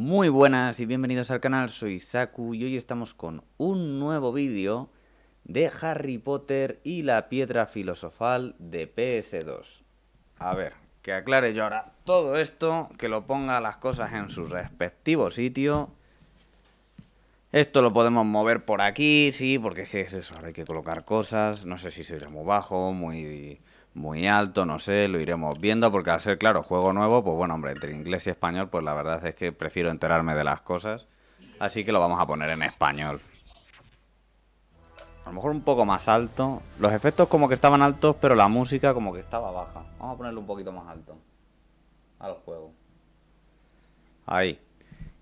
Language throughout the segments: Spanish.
Muy buenas y bienvenidos al canal, soy Saku y hoy estamos con un nuevo vídeo de Harry Potter y la piedra filosofal de PS2. A ver, que aclare yo ahora todo esto, que lo ponga las cosas en su respectivo sitio. Esto lo podemos mover por aquí, sí, porque es eso, hay que colocar cosas, no sé si se irá muy bajo, muy muy alto, no sé, lo iremos viendo, porque al ser, claro, juego nuevo, pues bueno, hombre, entre inglés y español, pues la verdad es que prefiero enterarme de las cosas, así que lo vamos a poner en español. A lo mejor un poco más alto. Los efectos como que estaban altos, pero la música como que estaba baja. Vamos a ponerlo un poquito más alto al juego. Ahí.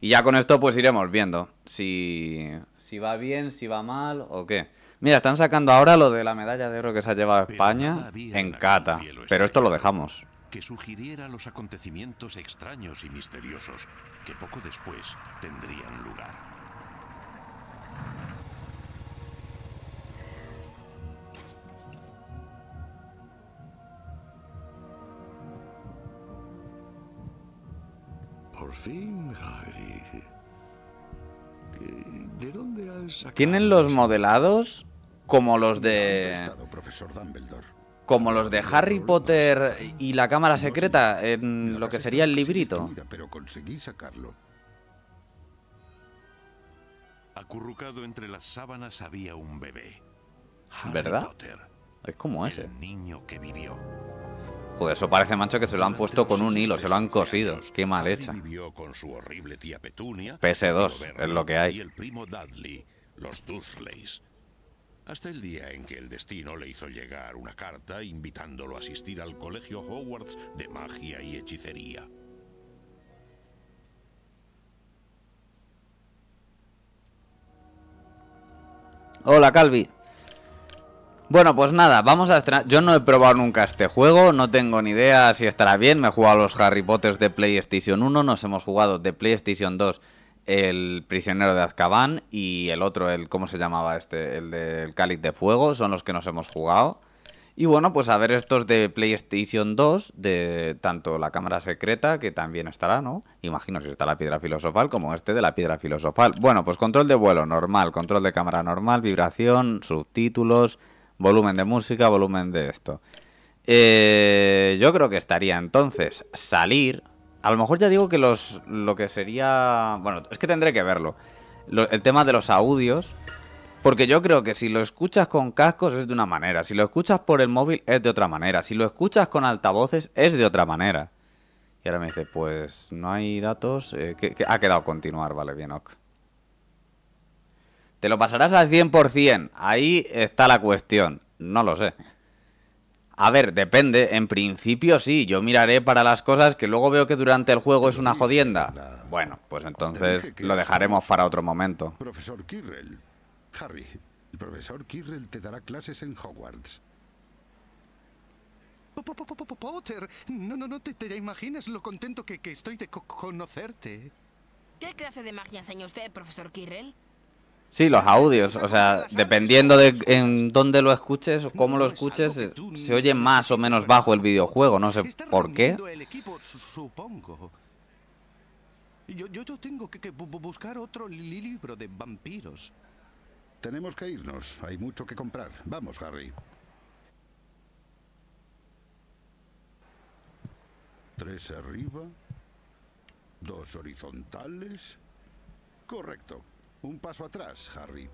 Y ya con esto pues iremos viendo si, si va bien, si va mal o qué. Mira, están sacando ahora lo de la medalla de oro que se ha llevado a España en Cata, pero esto lo dejamos. Que sugiriera los acontecimientos extraños y misteriosos que poco después tendrían lugar. Por fin, Harry. ¿De dónde has sacado ¿Tienen los modelados? como los de... profesor Dumbledore? Como los de Harry Potter y la Cámara Secreta en lo que sería el librito. Pero conseguí sacarlo. Acurrucado entre las sábanas había un bebé. ¿Verdad? es como ese. niño que vivió. Joder, eso parece, mancho, que se lo han puesto con un hilo, se lo han cosido. Qué mal hecha. PS2, es lo que hay. el primo Dudley, los Dursleys, hasta el día en que el destino le hizo llegar una carta invitándolo a asistir al Colegio Hogwarts de Magia y Hechicería. Hola Calvi. Bueno, pues nada, vamos a estrenar... Yo no he probado nunca este juego, no tengo ni idea si estará bien. Me he jugado a los Harry Potter de PlayStation 1, nos hemos jugado de PlayStation 2 el prisionero de Azkaban y el otro, el ¿cómo se llamaba este? El del cáliz de fuego, son los que nos hemos jugado. Y bueno, pues a ver estos de PlayStation 2, de tanto la cámara secreta, que también estará, ¿no? Imagino si está la piedra filosofal, como este de la piedra filosofal. Bueno, pues control de vuelo normal, control de cámara normal, vibración, subtítulos, volumen de música, volumen de esto. Eh, yo creo que estaría entonces salir, a lo mejor ya digo que los lo que sería... Bueno, es que tendré que verlo. el tema de los audios. Porque yo creo que si lo escuchas con cascos es de una manera. Si lo escuchas por el móvil es de otra manera. Si lo escuchas con altavoces es de otra manera. Y ahora me dice, pues no hay datos. Eh, ha quedado continuar, vale, bien, ok. ¿Te lo pasarás al 100%? Ahí está la cuestión. No lo sé. A ver, depende. En principio sí, yo miraré para las cosas que luego veo que durante el juego es una jodienda. Bueno, pues entonces lo dejaremos para otro momento. Profesor Kirrell. Harry, el profesor Kirrell te dará clases en Hogwarts. Potter, no, no, no te, te imaginas lo contento que, que estoy de conocerte. ¿Qué clase de magia enseña usted, profesor Kirrell? Sí, los audios, o sea, dependiendo de en dónde lo escuches o cómo lo escuches, eh, se oye más o menos bajo el videojuego, no sé por qué. Yo, yo, tengo que, buscar otro libro de vampiros. Tenemos que irnos. Hay mucho que comprar. Vamos, Harry. Tres arriba. Dos horizontales. Correcto. Un paso atrás, Harry.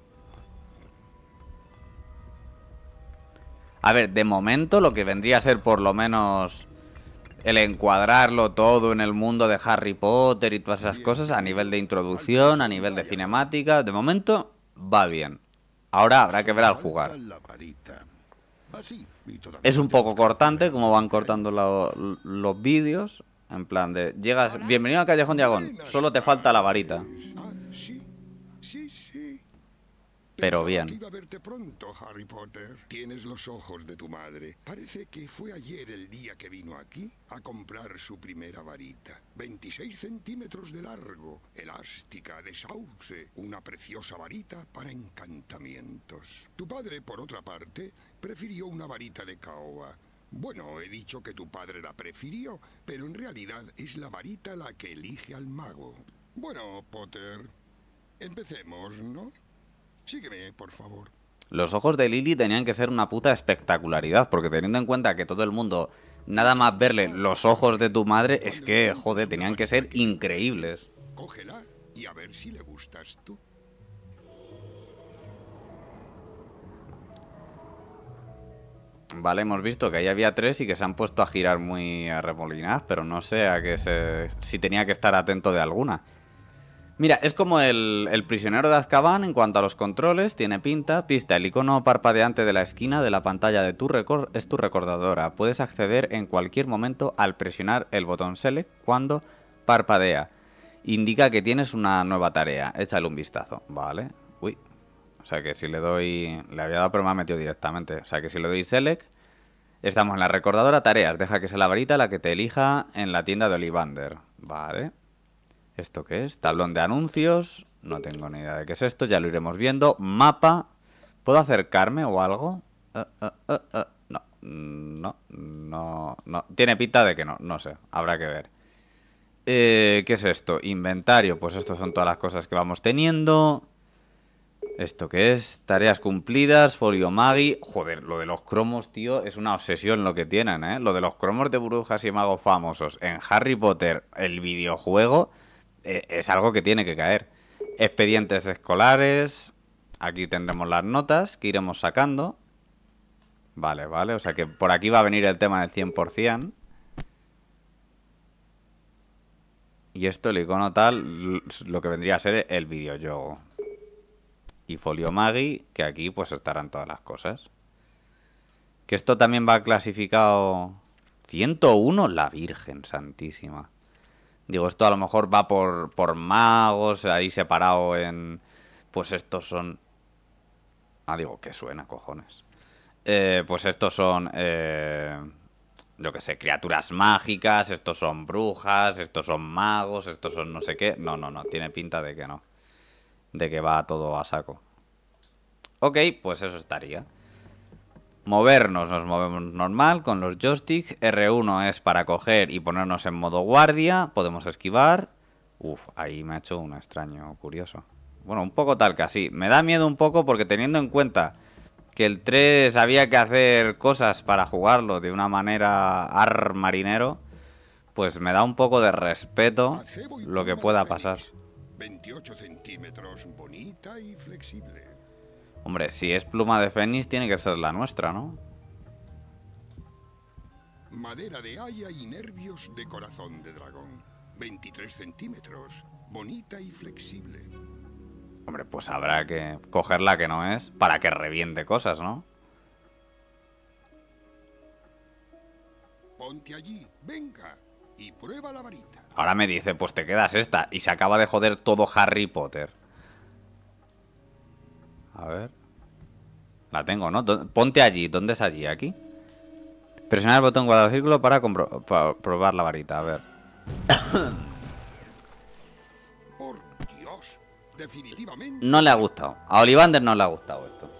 A ver, de momento lo que vendría a ser por lo menos el encuadrarlo todo en el mundo de Harry Potter y todas esas cosas a nivel de introducción, a nivel de cinemática, de momento va bien. Ahora habrá que ver al jugar. Ah, es un poco cortante como van cortando los vídeos, en plan de llegas, bienvenido a Callejón Diagón, solo te falta la varita pero bien. iba a verte pronto, Harry Potter. Tienes los ojos de tu madre. Parece que fue ayer el día que vino aquí a comprar su primera varita. 26 centímetros de largo, elástica, de sauce, una preciosa varita para encantamientos. Tu padre, por otra parte, prefirió una varita de caoba. Bueno, he dicho que tu padre la prefirió, pero en realidad es la varita la que elige al mago. Bueno, Potter, empecemos, ¿no? Los ojos de Lily tenían que ser una puta espectacularidad, porque teniendo en cuenta que todo el mundo, nada más verle los ojos de tu madre, es que, joder, tenían que ser increíbles. y a ver si le gustas tú. Vale, hemos visto que ahí había tres y que se han puesto a girar muy a remolinas pero no sé a qué se, si tenía que estar atento de alguna. Mira, es como el, prisionero de Azkaban en cuanto a los controles, tiene pinta, pista, el icono parpadeante de la esquina de la pantalla de tu record es tu recordadora. Puedes acceder en cualquier momento al presionar el botón Select cuando parpadea. Indica que tienes una nueva tarea, échale un vistazo, ¿vale? Uy, o sea que si le doy... Le había dado pero me ha metido directamente. O sea que si le doy Select, estamos en la recordadora tareas. Deja que sea la varita la que te elija en la tienda de Olivander, ¿vale? ¿Esto qué es? Tablón de anuncios. No tengo ni idea de qué es esto, ya lo iremos viendo. Mapa. ¿Puedo acercarme o algo? Eh, eh, eh, no, no, no, no. Tiene pinta de que no, no sé. Habrá que ver. ¿Qué es esto? Inventario. Pues estas son todas las cosas que vamos teniendo. ¿Esto qué es? Tareas cumplidas, folio magi. Joder, lo de los cromos, tío, es una obsesión lo que tienen, ¿eh? Lo de los cromos de brujas y magos famosos en Harry Potter, el videojuego, eh, es, algo que tiene que caer. Expedientes escolares, aquí tendremos las notas que iremos sacando. Vale, vale, o sea que por aquí va a venir el tema del 100%. Y esto, el icono tal, lo que vendría a ser el videojuego. Y folio Magi, que aquí pues estarán todas las cosas. Que esto también va clasificado... 101, la Virgen Santísima. Digo, esto a lo mejor va por, magos, ahí separado en... Pues estos son... Ah, digo, que suena, cojones. Eh, pues estos son... Eh, yo que sé, criaturas mágicas, estos son brujas, estos son magos, estos son no sé qué. No, no, no, tiene pinta de que no. De que va todo a saco. Ok, pues eso estaría movernos, nos movemos normal con los joysticks, R1 es para coger y ponernos en modo guardia, podemos esquivar. Uf, ahí me ha hecho un extraño curioso. Bueno, un poco tal que así. Me da miedo un poco porque teniendo en cuenta que el 3 había que hacer cosas para jugarlo de una manera armarinero pues me da un poco de respeto lo que pueda pasar. 28 centímetros, bonita y flexible. Hombre, si es pluma de fénix, tiene que ser la nuestra, ¿no? Madera de haya y nervios de corazón de dragón. 23 centímetros, bonita y flexible. Hombre, pues habrá que coger la que no es para que reviente cosas, ¿no? Ponte allí, venga, y prueba la varita. Ahora me dice, pues te quedas esta, y se acaba de joder todo Harry Potter. A ver. La tengo, ¿no? Ponte allí. ¿Dónde es allí? ¿Aquí? Presionar el botón cuadrado círculo para, probar la varita. A ver. Por Dios, definitivamente. No le ha gustado. A Olivander no le ha gustado esto.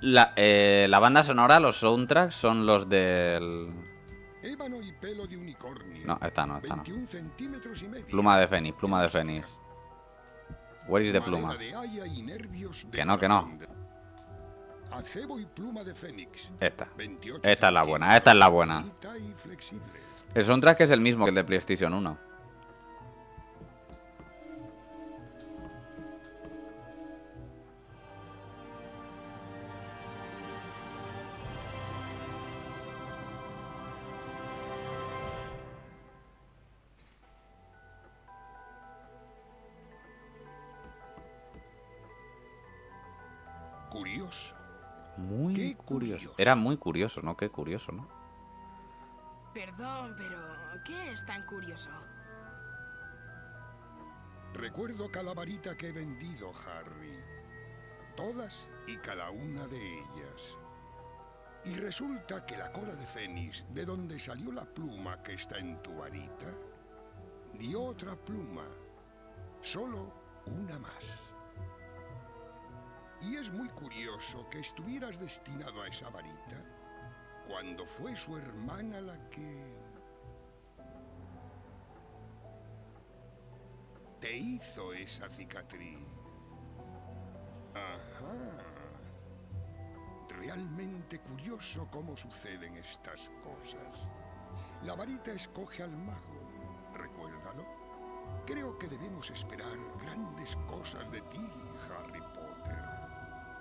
La, eh, la banda sonora, los soundtracks, son los del pelo No, esta no, esta no. Pluma de fénix, pluma de fénix. Where is the pluma? que no, que no. Esta. Esta es la buena, esta es la buena. El que es el mismo que el de PlayStation 1. Era muy curioso, ¿no? Qué curioso, ¿no? Perdón, pero ¿qué es tan curioso? Recuerdo cada varita que he vendido, Harry. Todas y cada una de ellas. Y resulta que la cola de Fénix, de donde salió la pluma que está en tu varita, dio otra pluma. Solo una más. Y es muy curioso que estuvieras destinado a esa varita cuando fue su hermana la que... Te hizo esa cicatriz. Ajá. Realmente curioso cómo suceden estas cosas. La varita escoge al mago, recuérdalo. Creo que debemos esperar grandes cosas de ti, hija.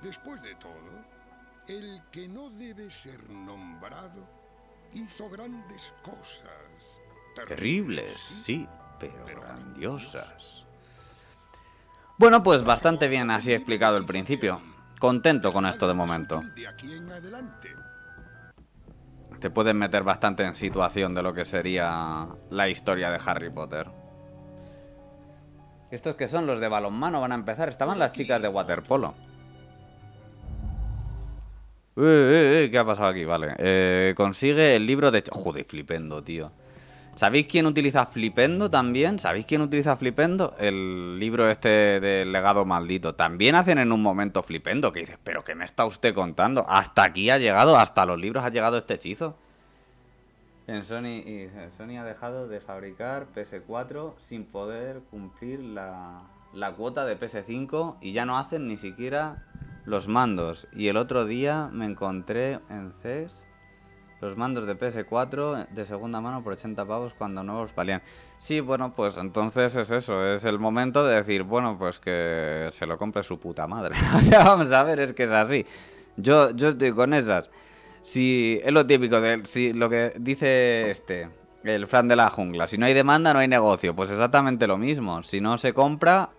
Después de todo, el que no debe ser nombrado hizo grandes cosas. Terribles, sí, pero, grandiosas. Bueno, pues bastante bien así explicado el principio. Contento con esto de momento. Te pueden meter bastante en situación de lo que sería la historia de Harry Potter. ¿Estos que son los de balonmano van a empezar? Estaban las chicas de waterpolo. Eh, eh, eh, ¿Qué ha pasado aquí? Vale. consigue el libro de... Joder, flipendo, tío. ¿Sabéis quién utiliza Flipendo también? ¿Sabéis quién utiliza Flipendo? El libro este del legado maldito. También hacen en un momento Flipendo que dices, pero ¿qué me está usted contando? Hasta aquí ha llegado, hasta los libros ha llegado este hechizo. En Sony, y Sony ha dejado de fabricar PS4 sin poder cumplir la, la cuota de PS5 y ya no hacen ni siquiera los mandos. Y el otro día me encontré en CES los mandos de PS4 de segunda mano por 80 pavos cuando nuevos valían. Sí, bueno, pues entonces es eso, es el momento de decir, bueno, pues que se lo compre su puta madre. o sea, vamos a ver, es que es así. Yo, yo estoy con esas. Si es lo típico de si lo que dice este, el Fran de la jungla, si no hay demanda no hay negocio, pues exactamente lo mismo, si no se compra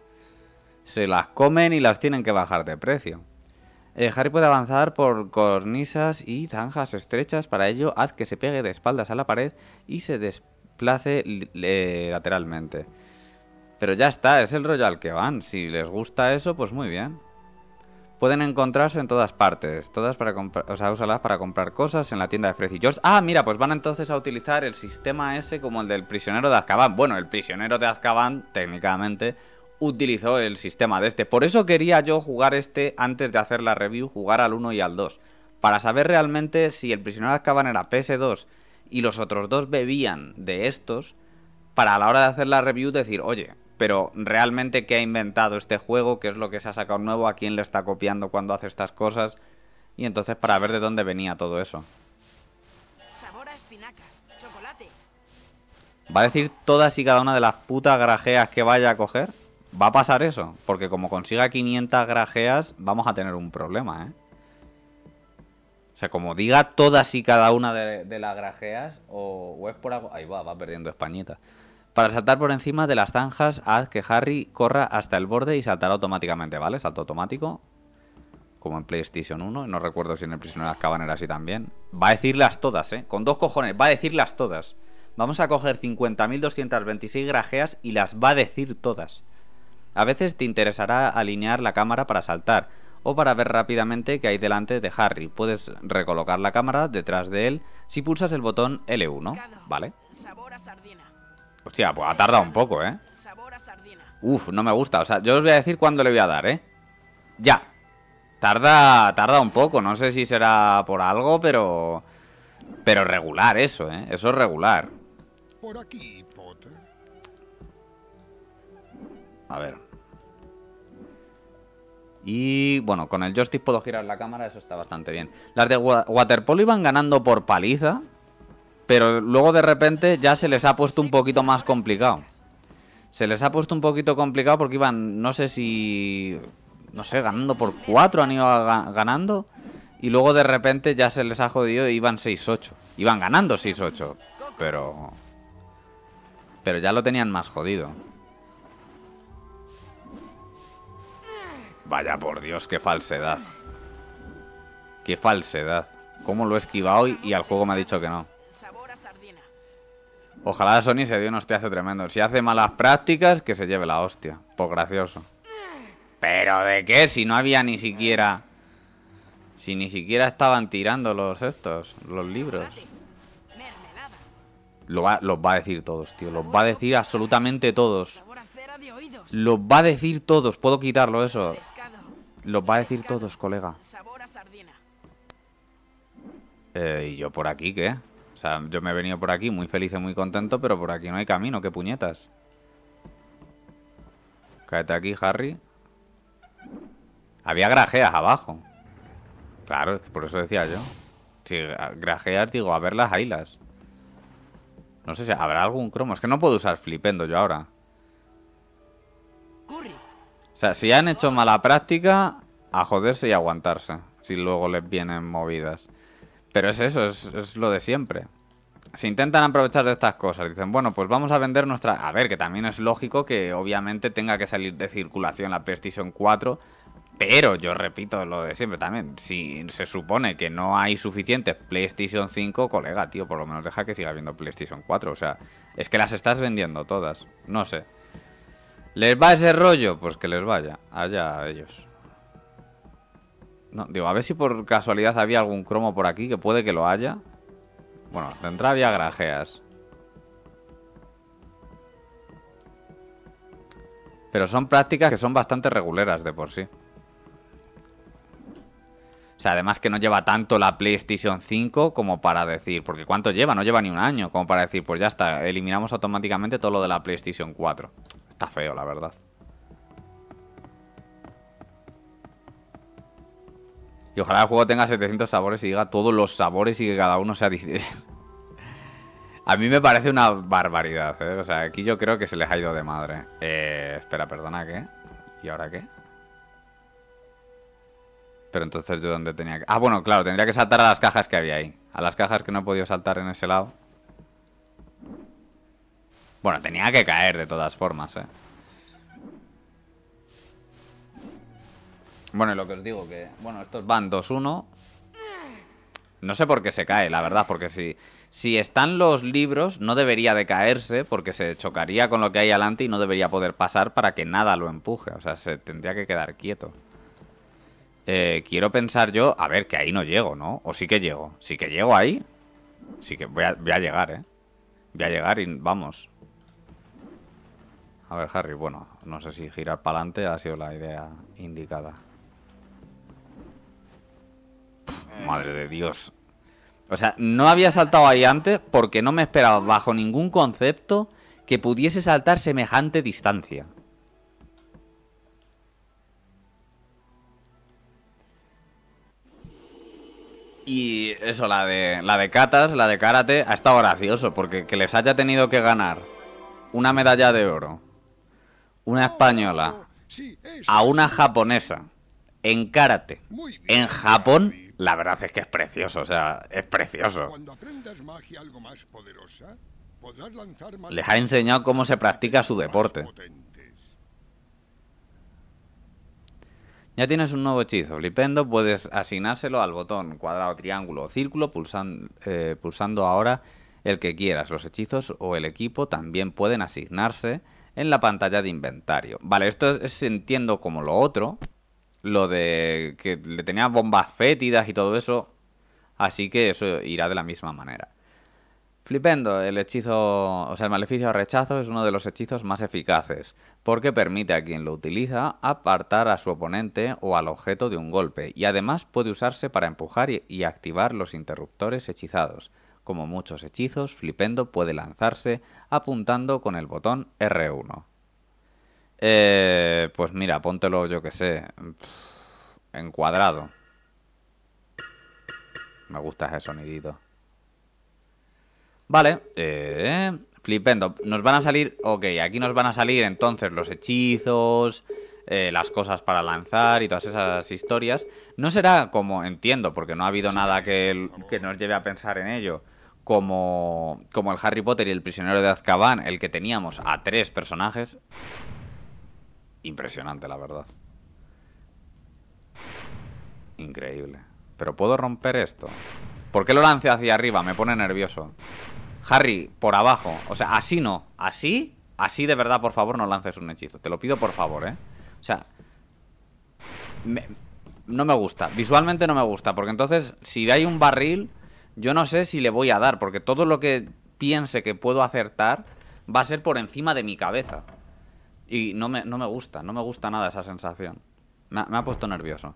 se las comen y las tienen que bajar de precio. Eh, Harry puede avanzar por cornisas y zanjas estrechas. Para ello, haz que se pegue de espaldas a la pared y se desplace lateralmente. Pero ya está, es el rollo al que van. Si les gusta eso, pues muy bien. Pueden encontrarse en todas partes. Todas para o sea, úsalas para comprar cosas en la tienda de Fred Ah, mira, pues van entonces a utilizar el sistema ese como el del prisionero de Azkaban. Bueno, el prisionero de Azkaban, técnicamente, utilizó el sistema de este. Por eso quería yo jugar este antes de hacer la review, jugar al 1 y al 2. Para saber realmente si el prisionero de Azkaban era PS2 y los otros dos bebían de estos, para a la hora de hacer la review decir, oye, pero realmente qué ha inventado este juego, qué es lo que se ha sacado nuevo, a quién le está copiando cuando hace estas cosas, y entonces para ver de dónde venía todo eso. ¿Va a decir todas y cada una de las putas grajeas que vaya a coger? Va a pasar eso, porque como consiga 500 grajeas, vamos a tener un problema, ¿eh? O sea, como diga todas y cada una de, las grajeas, o, es por algo... Ahí va, va perdiendo españita. Para saltar por encima de las zanjas, haz que Harry corra hasta el borde y saltará automáticamente, ¿vale? Salto automático, como en PlayStation 1. No recuerdo si en el Prisionero de las también. Va a decirlas todas, ¿eh? Con dos cojones, va a decirlas todas. Vamos a coger 50.226 grajeas y las va a decir todas. A veces te interesará alinear la cámara para saltar o para ver rápidamente qué hay delante de Harry. Puedes recolocar la cámara detrás de él si pulsas el botón L1, ¿vale? Hostia, pues ha tardado un poco, ¿eh? Uf, no me gusta. O sea, yo os voy a decir cuándo le voy a dar, ¿eh? Ya. Tarda, tarda un poco. No sé si será por algo, pero... Pero regular eso, ¿eh? Eso es regular. Por aquí, A ver. Y bueno, con el joystick puedo girar la cámara, eso está bastante bien. Las de waterpolo iban ganando por paliza, pero luego de repente ya se les ha puesto un poquito más complicado. Se les ha puesto un poquito complicado porque iban, no sé si, no sé, ganando por 4 han ido ganando. Y luego de repente ya se les ha jodido y iban 6-8. Iban ganando 6-8, pero... Pero ya lo tenían más jodido. Vaya por Dios, qué falsedad. Qué falsedad. ¿Cómo lo he esquivado y, al juego me ha dicho que no? Ojalá Sony se dé un hostiazo tremendo. Si hace malas prácticas, que se lleve la hostia. Por pues gracioso. ¿Pero de qué? Si no había ni siquiera... Si ni siquiera estaban tirando los estos, los libros. Lo los va a decir todos, tío. Los va a decir absolutamente todos. Lo va a decir todos. Puedo quitarlo eso. Lo va a decir todos, colega. Eh, ¿Y yo por aquí qué? O sea, yo me he venido por aquí muy feliz y muy contento, pero por aquí no hay camino. ¿Qué puñetas? Cállate aquí, Harry. Había grajeas abajo. Claro, por eso decía yo. Si grajeas, digo, a ver las ailas. No sé si habrá algún cromo. Es que no puedo usar flipendo yo ahora. O sea, si han hecho mala práctica, a joderse y aguantarse. Si luego les vienen movidas. Pero es eso, es, lo de siempre. Si intentan aprovechar de estas cosas. Dicen, bueno, pues vamos a vender nuestra... A ver, que también es lógico que obviamente tenga que salir de circulación la PlayStation 4. Pero yo repito lo de siempre también. Si se supone que no hay suficientes PlayStation 5, colega, tío, por lo menos deja que siga habiendo PlayStation 4. O sea, es que las estás vendiendo todas. No sé. ¿Les va ese rollo? Pues que les vaya. Allá a ellos. No, digo, a ver si por casualidad había algún cromo por aquí, que puede que lo haya. Bueno, tendrá había grajeas. Pero son prácticas que son bastante reguleras de por sí. O sea, además que no lleva tanto la PlayStation 5 como para decir, porque ¿cuánto lleva? No lleva ni un año, como para decir, pues ya está, eliminamos automáticamente todo lo de la PlayStation 4. Está feo, la verdad. Y ojalá el juego tenga 700 sabores y diga todos los sabores y que cada uno sea A mí me parece una barbaridad, ¿eh? O sea, aquí yo creo que se les ha ido de madre. Eh, espera, perdona, ¿qué? ¿Y ahora qué? Pero entonces yo dónde tenía que... Ah, bueno, claro, tendría que saltar a las cajas que había ahí. A las cajas que no he podido saltar en ese lado. Bueno, tenía que caer de todas formas, ¿eh? Bueno, y lo que os digo que... Bueno, estos van 2-1. No sé por qué se cae, la verdad, porque si... Si están los libros, no debería de caerse porque se chocaría con lo que hay adelante y no debería poder pasar para que nada lo empuje. O sea, se tendría que quedar quieto. Eh, quiero pensar yo, a ver, que ahí no llego, ¿no? O sí que llego. Sí que llego ahí. Sí que voy a, llegar, ¿eh? Voy a llegar y vamos. A ver, Harry, bueno, no sé si girar para adelante ha sido la idea indicada. madre de Dios. O sea, no había saltado ahí antes porque no me esperaba bajo ningún concepto que pudiese saltar semejante distancia. Y eso, la de, la de katas la de karate, ha estado gracioso, porque que les haya tenido que ganar una medalla de oro, una española, oh, a una japonesa, en karate, en Japón, la verdad es que es precioso, o sea, es precioso. Les ha enseñado cómo se practica su deporte. Ya tienes un nuevo hechizo, Flipendo, puedes asignárselo al botón cuadrado, triángulo o círculo eh, pulsando ahora el que quieras. Los hechizos o el equipo también pueden asignarse en la pantalla de inventario. Vale, esto es, entiendo como lo otro, lo de que le tenía bombas fétidas y todo eso, así que eso irá de la misma manera. Flipendo, el hechizo, o sea, el maleficio a rechazo es uno de los hechizos más eficaces, porque permite a quien lo utiliza apartar a su oponente o al objeto de un golpe, y además puede usarse para empujar y, activar los interruptores hechizados. Como muchos hechizos, Flipendo puede lanzarse apuntando con el botón R1. Eh, pues mira, póntelo yo que sé, en encuadrado. Me gusta ese sonidito. Vale, eh, flipendo. Nos van a salir, ok, aquí nos van a salir entonces los hechizos, eh, las cosas para lanzar y todas esas historias. No será como, entiendo, porque no ha habido nada que, que nos lleve a pensar en ello, como, como el Harry Potter y el prisionero de Azkaban, el que teníamos a tres personajes. Impresionante, la verdad. Increíble. ¿Pero puedo romper esto? ¿Por qué lo lance hacia arriba? Me pone nervioso. Harry, por abajo. O sea, así no. Así, así de verdad, por favor, no lances un hechizo. Te lo pido por favor, ¿eh? O sea... no me gusta. Visualmente no me gusta. Porque entonces, si hay un barril, yo no sé si le voy a dar. Porque todo lo que piense que puedo acertar va a ser por encima de mi cabeza. Y no me, no me gusta, no me gusta nada esa sensación. me ha puesto nervioso.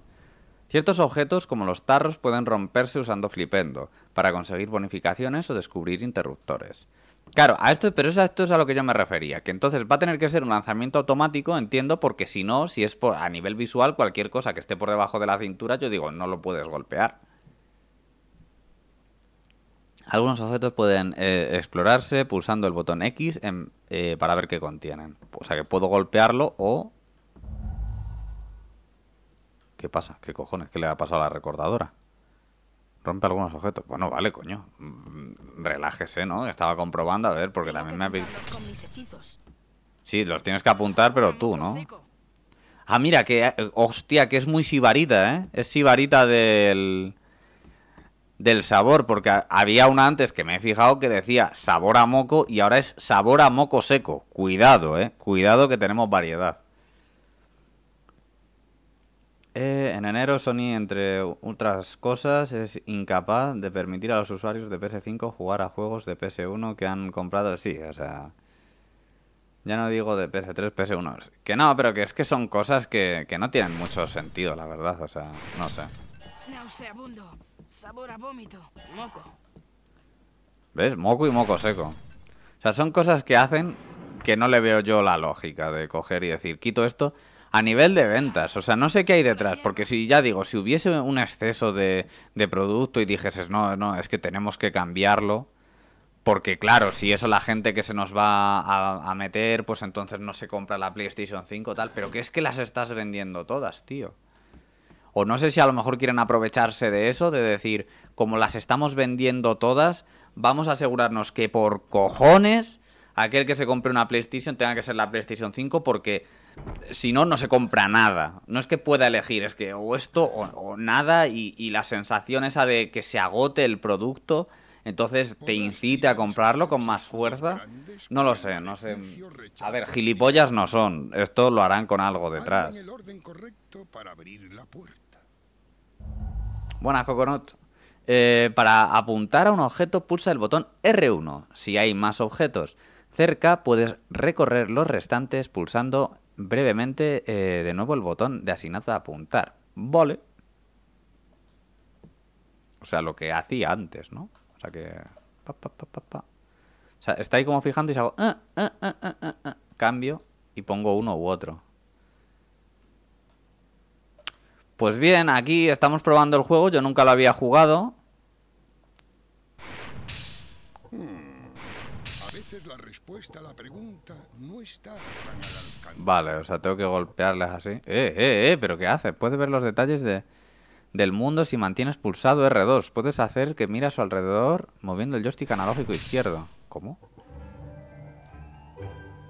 Ciertos objetos como los tarros pueden romperse usando flipendo para conseguir bonificaciones o descubrir interruptores. Claro, a esto, pero esto es a lo que yo me refería, que entonces va a tener que ser un lanzamiento automático, entiendo, porque si no, si es a nivel visual, cualquier cosa que esté por debajo de la cintura, yo digo, no lo puedes golpear. Algunos objetos pueden eh, explorarse pulsando el botón X eh, para ver qué contienen. O sea que puedo golpearlo o ¿Qué pasa? ¿Qué cojones? ¿Qué le ha pasado a la recordadora? Rompe algunos objetos. Bueno, vale, coño. Mm, relájese, ¿no? Estaba comprobando, a ver, porque también me ha Sí, los tienes que apuntar, pero tú, ¿no? Ah, mira, que... Eh, hostia, que es muy sibarita, ¿eh? Es sibarita del... Del sabor, porque había una antes que me he fijado que decía sabor a moco y ahora es sabor a moco seco. Cuidado, ¿eh? Cuidado que tenemos variedad. Eh, en enero, Sony, entre otras cosas, es incapaz de permitir a los usuarios de PS5 jugar a juegos de PS1 que han comprado. Sí, o sea. Ya no digo de PS3, PS1. Que no, pero que es que son cosas que, que no tienen mucho sentido, la verdad. O sea, no sé. ¿Ves? Moco y moco seco. O sea, son cosas que hacen que no le veo yo la lógica de coger y decir, quito esto a nivel de ventas. O sea, no sé qué hay detrás, porque si ya digo, si hubiese un exceso de, producto y dijeses, no, no, es que tenemos que cambiarlo, porque claro, si eso la gente que se nos va a, meter, pues entonces no se compra la PlayStation 5 tal, pero que es que las estás vendiendo todas, tío. O no sé si a lo mejor quieren aprovecharse de eso, de decir, como las estamos vendiendo todas, vamos a asegurarnos que por cojones aquel que se compre una PlayStation tenga que ser la PlayStation 5 porque si no, no se compra nada. No es que pueda elegir, es que o esto o, nada y, y, la sensación esa de que se agote el producto, entonces te incite a comprarlo con más fuerza. No lo sé, no sé. A ver, gilipollas no son, esto lo harán con algo detrás. Buenas, Coconut. Eh, para apuntar a un objeto pulsa el botón R1. Si hay más objetos cerca, puedes recorrer los restantes pulsando brevemente eh, de nuevo el botón de asignado a apuntar. Vale. O sea, lo que hacía antes, ¿no? O sea que... está ahí como fijando y se hago... Ah, ah, ah, cambio y pongo uno u otro. Pues bien, aquí estamos probando el juego. Yo nunca lo había jugado. la pregunta no está Vale, o sea, tengo que golpearles así. Eh, eh, eh, pero ¿qué hace? Puedes ver los detalles de, del mundo si mantienes pulsado R2. Puedes hacer que mira a su alrededor moviendo el joystick analógico izquierdo. ¿Cómo?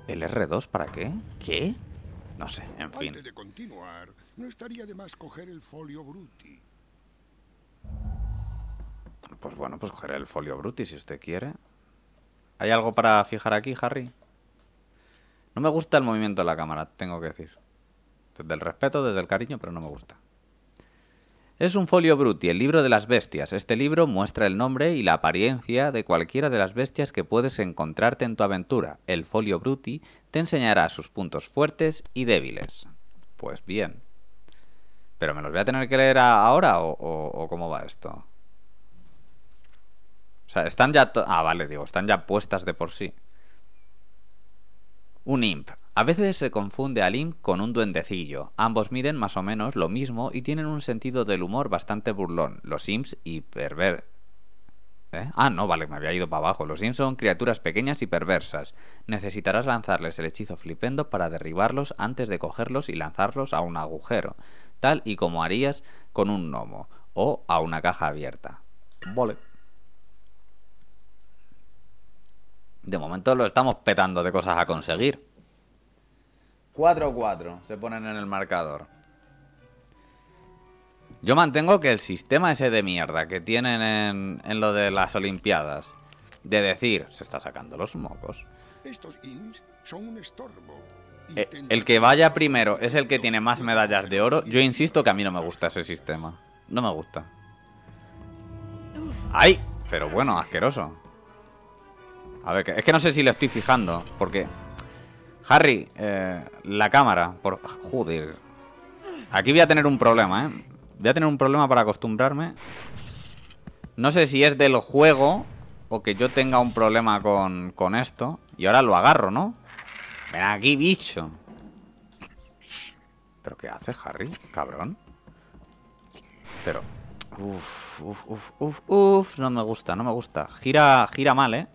¿El R2 para qué? ¿Qué? No sé, en fin. estaría el folio Pues bueno, pues cogeré el folio Bruti si usted quiere. ¿Hay algo para fijar aquí, Harry? No me gusta el movimiento de la cámara, tengo que decir. Desde el respeto, desde el cariño, pero no me gusta. Es un folio Bruti, el libro de las bestias. Este libro muestra el nombre y la apariencia de cualquiera de las bestias que puedes encontrarte en tu aventura. El folio Bruti te enseñará sus puntos fuertes y débiles. Pues bien. ¿Pero me los voy a tener que leer ahora o, o cómo va esto? sea, están ya... Ah, vale, digo, están ya puestas de por sí. Un imp. A veces se confunde al imp con un duendecillo. Ambos miden más o menos lo mismo y tienen un sentido del humor bastante burlón. Los imps y perver... ¿Eh? Ah, no, vale, me había ido para abajo. Los imps son criaturas pequeñas y perversas. Necesitarás lanzarles el hechizo flipendo para derribarlos antes de cogerlos y lanzarlos a un agujero, tal y como harías con un gnomo o a una caja abierta. Vale. De momento lo estamos petando de cosas a conseguir. 4-4 se ponen en el marcador. Yo mantengo que el sistema ese de mierda que tienen en, lo de las Olimpiadas, de decir, se está sacando los mocos. un estorbo. Eh, el que vaya primero es el que tiene más medallas de oro. Yo insisto que a mí no me gusta ese sistema. No me gusta. ¡Ay! Pero bueno, asqueroso. A ver, es que no sé si le estoy fijando, porque... Harry, eh, la cámara, por... Joder. Aquí voy a tener un problema, ¿eh? Voy a tener un problema para acostumbrarme. No sé si es del juego o que yo tenga un problema con, con esto. Y ahora lo agarro, ¿no? Ven aquí, bicho. ¿Pero qué hace Harry? Cabrón. Pero... Uf, uf, uf, uf, uf. No me gusta, no me gusta. Gira, gira mal, ¿eh?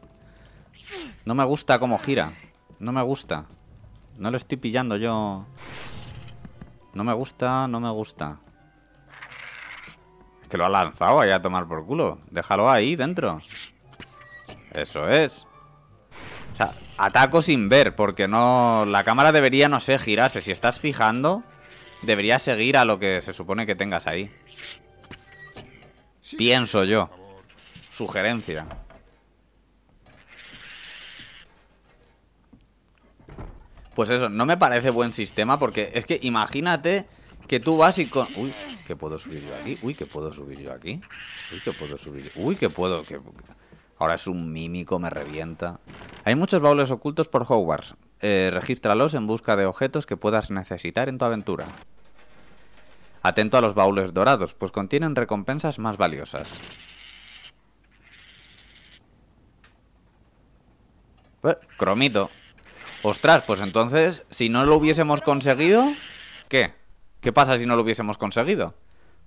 No me gusta cómo gira. No me gusta. No lo estoy pillando yo. No me gusta, no me gusta. Es que lo ha lanzado allá a tomar por culo. Déjalo ahí dentro. Eso es. O sea, ataco sin ver, porque no... La cámara debería, no sé, girarse. Si estás fijando, debería seguir a lo que se supone que tengas ahí. Pienso yo. Sugerencia. Pues eso, no me parece buen sistema porque es que imagínate que tú vas y con... Uy, que puedo subir yo aquí. Uy, que puedo subir yo aquí. Uy, que puedo subir Uy, que puedo... Que... Ahora es un mímico, me revienta. Hay muchos baúles ocultos por Hogwarts. Eh, regístralos en busca de objetos que puedas necesitar en tu aventura. Atento a los baúles dorados, pues contienen recompensas más valiosas. Eh, cromito. Ostras, pues entonces, si no lo hubiésemos conseguido, ¿qué? ¿Qué pasa si no lo hubiésemos conseguido?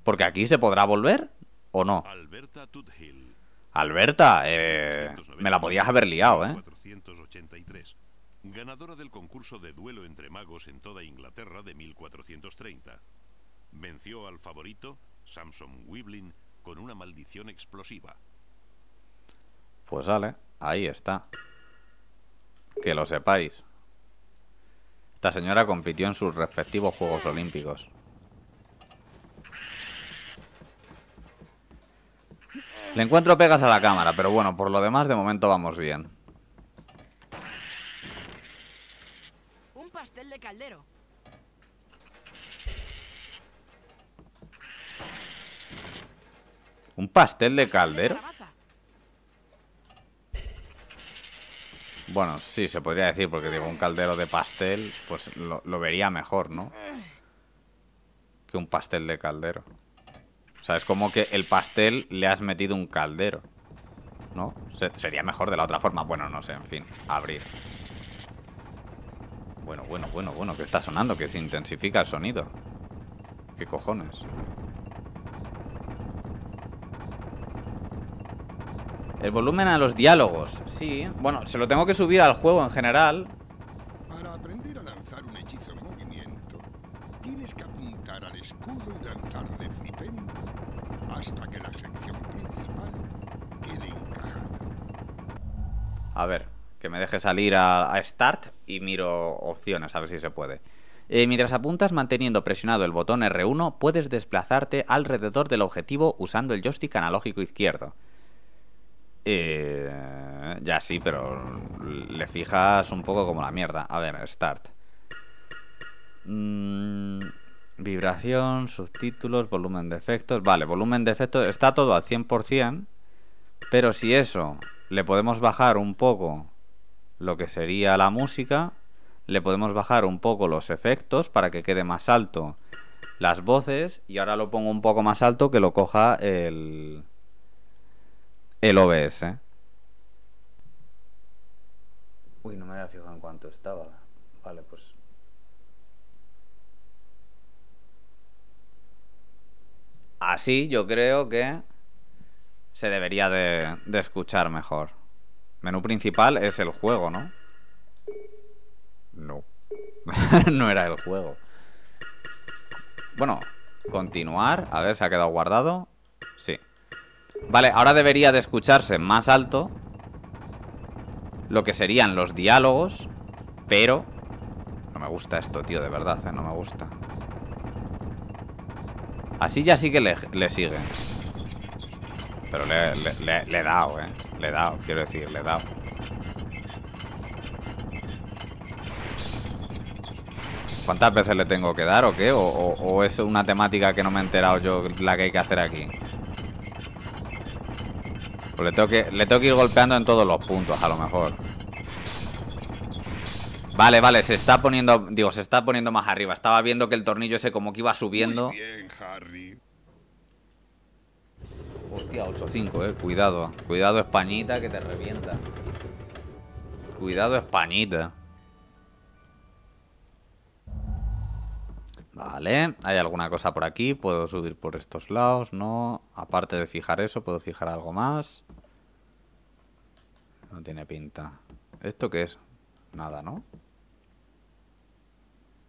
Porque aquí se podrá volver o no. Alberta, Alberta eh, me la podías haber liado, ¿eh? 483, ganadora del concurso de duelo entre magos en toda Inglaterra de 1430. Venció al favorito, Samson Wiblin, con una maldición explosiva. Pues sale, ahí está que lo sepáis. Esta señora compitió en sus respectivos Juegos Olímpicos. Le encuentro pegas a la cámara, pero bueno, por lo demás de momento vamos bien. Un pastel de caldero. ¿Un pastel de caldero? Bueno, sí, se podría decir, porque digo, un caldero de pastel, pues lo, vería mejor, ¿no? Que un pastel de caldero. O sea, es como que el pastel le has metido un caldero. ¿No? sería mejor de la otra forma. Bueno, no sé, en fin. Abrir. Bueno, bueno, bueno, bueno, que está sonando, que se intensifica el sonido. ¿Qué cojones? El volumen a los diálogos. Sí. Bueno, se lo tengo que subir al juego en general. Para aprender a ver, que me deje salir a, Start y miro opciones, a ver si se puede. Eh, mientras apuntas manteniendo presionado el botón R1, puedes desplazarte alrededor del objetivo usando el joystick analógico izquierdo. Eh, ya sí, pero le fijas un poco como la mierda. A ver, start. Mm, vibración, subtítulos, volumen de efectos. Vale, volumen de efectos está todo al 100%, pero si eso le podemos bajar un poco lo que sería la música, le podemos bajar un poco los efectos para que quede más alto las voces y ahora lo pongo un poco más alto que lo coja el el OBS. Uy, no me había fijado en cuánto estaba. Vale, pues... Así yo creo que se debería de, escuchar mejor. Menú principal es el juego, ¿no? No. no era el juego. Bueno, continuar. A ver, se ha quedado guardado. Vale, ahora debería de escucharse más alto lo que serían los diálogos, pero... No me gusta esto, tío, de verdad, eh, no me gusta. Así ya sí que le, sigue. Pero le, le, le, he dado, ¿eh? Le he dado, quiero decir, le he dado. ¿Cuántas veces le tengo que dar o qué? o es una temática que no me he enterado yo la que hay que hacer aquí? le tengo, le ir golpeando en todos los puntos, a lo mejor. Vale, vale, se está poniendo... Digo, se está poniendo más arriba. Estaba viendo que el tornillo ese como que iba subiendo. bien, Harry. Hostia, 8-5, eh. Cuidado. Cuidado, Españita, que te revienta. Cuidado, Españita. Vale, hay alguna cosa por aquí. Puedo subir por estos lados, ¿no? Aparte de fijar eso, puedo fijar algo más. No tiene pinta. ¿Esto qué es? Nada, ¿no?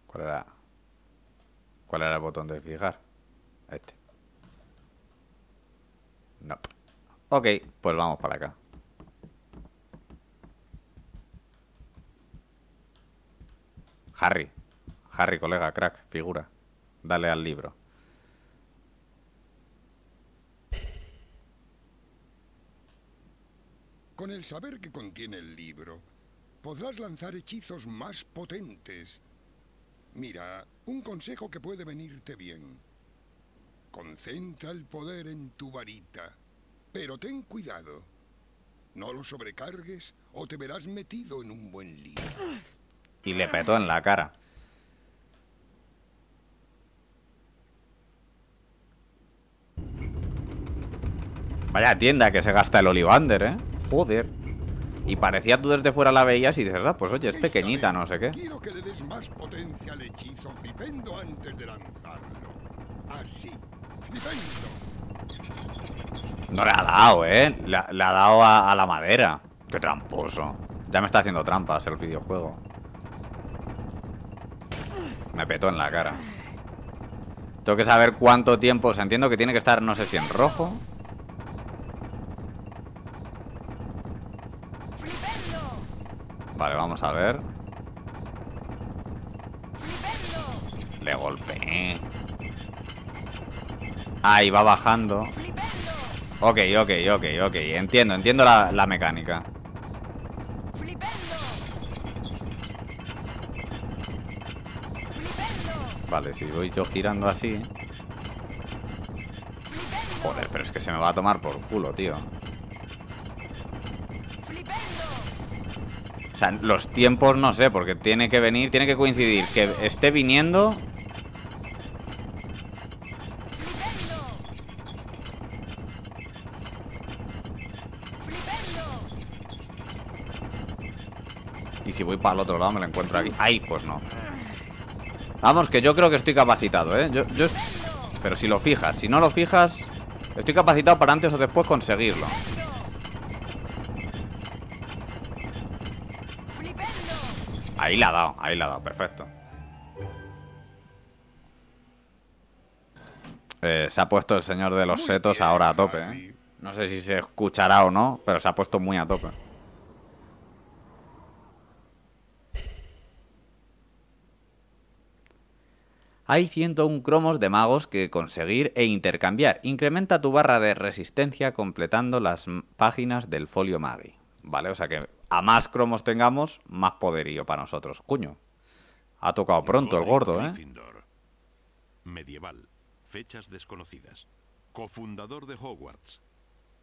¿Cuál era? ¿Cuál era el botón de fijar? Este. No. Ok, pues vamos para acá. Harry. Harry, colega, crack, figura. Dale al libro. Con el saber que contiene el libro, podrás lanzar hechizos más potentes. Mira, un consejo que puede venirte bien. Concentra el poder en tu varita, pero ten cuidado. No lo sobrecargues o te verás metido en un buen lío. Y le petó en la cara. Vaya tienda que se gasta el Olivander, ¿eh? Joder. Y parecía tú desde fuera la veías y dices, ah, pues oye, es pequeñita, no sé qué. No le ha dado, ¿eh? Le, ha, dado a, la madera. Qué tramposo. Ya me está haciendo trampas el videojuego. Me petó en la cara. Tengo que saber cuánto tiempo... O sea, entiendo que tiene que estar, no sé si en rojo Vale, vamos a ver. Le golpeé. Ahí va bajando. Ok, ok, ok, ok. Entiendo, entiendo la, la mecánica. Vale, si voy yo girando así... Joder, pero es que se me va a tomar por culo, tío. los tiempos no sé, porque tiene que venir, tiene que coincidir que esté viniendo. Y si voy para el otro lado me lo encuentro aquí. ¡Ay! Pues no. Vamos, que yo creo que estoy capacitado, ¿eh? yo... Pero si lo fijas, si no lo fijas, estoy capacitado para antes o después conseguirlo. Ahí la ha dado, ahí la ha dado, perfecto. Eh, se ha puesto el señor de los setos ahora a tope. ¿eh? No sé si se escuchará o no, pero se ha puesto muy a tope. Hay 101 cromos de magos que conseguir e intercambiar. Incrementa tu barra de resistencia completando las páginas del folio Magi. Vale, o sea que a más cromos tengamos, más poderío para nosotros. Cuño, ha tocado pronto el gordo, ¿eh? Medieval, fechas desconocidas. Cofundador de Hogwarts.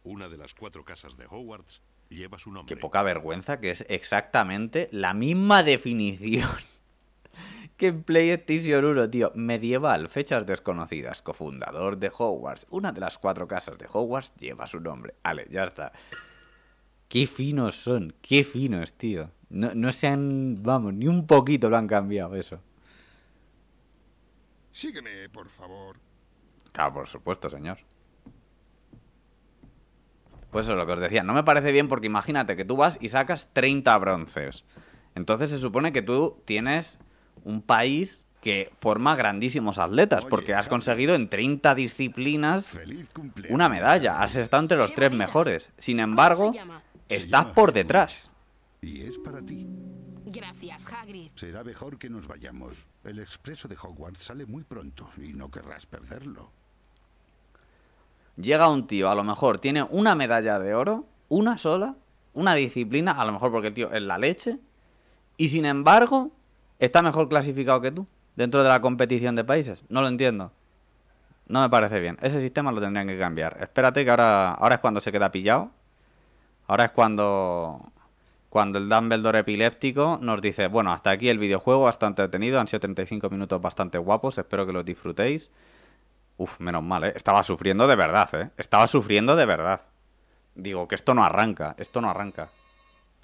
Una de las cuatro casas de Hogwarts lleva su nombre. Qué poca vergüenza que es exactamente la misma definición que en PlayStation 1, tío. Medieval, fechas desconocidas. Cofundador de Hogwarts. Una de las cuatro casas de Hogwarts lleva su nombre. Vale, ya está. Qué finos son, qué finos, tío. No, no se han, vamos, ni un poquito lo han cambiado eso. Sígueme, por favor. Claro, ah, por supuesto, señor. Pues eso es lo que os decía. No me parece bien porque imagínate que tú vas y sacas 30 bronces. Entonces se supone que tú tienes un país que forma grandísimos atletas, porque has conseguido en 30 disciplinas una medalla. Has estado entre los tres mejores. Sin embargo, Estás por detrás. Y es para ti. Gracias, Hagrid. Será mejor que nos vayamos. El expreso de Hogwarts sale muy pronto y no querrás perderlo. Llega un tío, a lo mejor tiene una medalla de oro, una sola, una disciplina, a lo mejor porque el tío es la leche, y sin embargo está mejor clasificado que tú dentro de la competición de países. No lo entiendo. No me parece bien. Ese sistema lo tendrían que cambiar. Espérate que ahora, ahora es cuando se queda pillado Ahora es cuando, cuando el Dumbledore epiléptico nos dice, bueno, hasta aquí el videojuego, bastante entretenido, han sido 35 minutos bastante guapos, espero que los disfrutéis. Uf, menos mal, ¿eh? Estaba sufriendo de verdad, ¿eh? Estaba sufriendo de verdad. Digo, que esto no arranca, esto no arranca.